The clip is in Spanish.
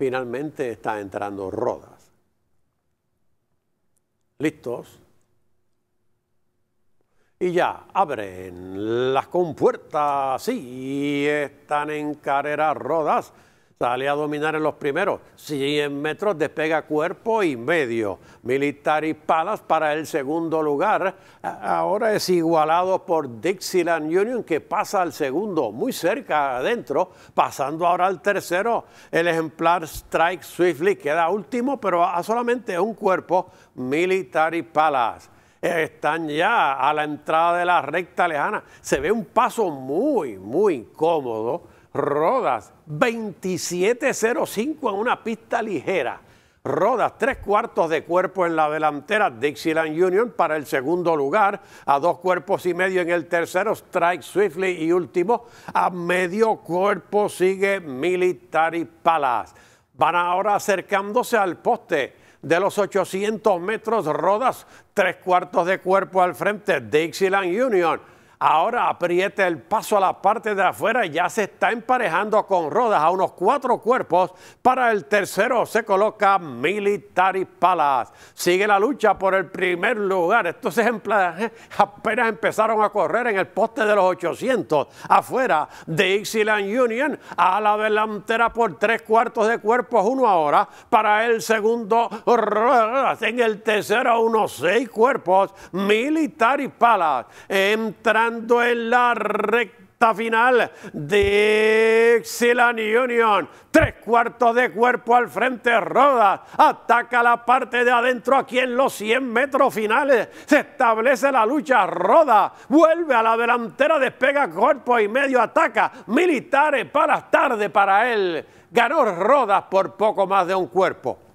finalmente está entrando Rodas. ¿Listos? Y ya abren las compuertas. y están en carrera Rodas sale a dominar en los primeros. 100 metros despega cuerpo y medio. Military Palace para el segundo lugar. Ahora es igualado por Dixieland Union que pasa al segundo, muy cerca adentro. Pasando ahora al tercero, el ejemplar Strike Swiftly queda último, pero a solamente un cuerpo. Military Palace están ya a la entrada de la recta lejana. Se ve un paso muy, muy incómodo. Rodas 27.05 en una pista ligera. Rodas, tres cuartos de cuerpo en la delantera, Dixieland Union para el segundo lugar, a dos cuerpos y medio en el tercero, Strike Swiftly y último, a medio cuerpo sigue Military Palace. Van ahora acercándose al poste de los 800 metros, Rodas, tres cuartos de cuerpo al frente, Dixieland Union Ahora aprieta el paso a la parte de afuera y ya se está emparejando con rodas a unos cuatro cuerpos. Para el tercero se coloca Military Palace. Sigue la lucha por el primer lugar. Estos ejemplares apenas empezaron a correr en el poste de los 800. Afuera de Ixiland Union a la delantera por tres cuartos de cuerpos, uno ahora. Para el segundo, en el tercero, unos seis cuerpos. Military Palace. entran en la recta final de Union. Tres cuartos de cuerpo al frente, Rodas. Ataca la parte de adentro aquí en los 100 metros finales. Se establece la lucha, Roda. Vuelve a la delantera, despega cuerpo y medio, ataca. Militares para tarde para él. Ganó Rodas por poco más de un cuerpo.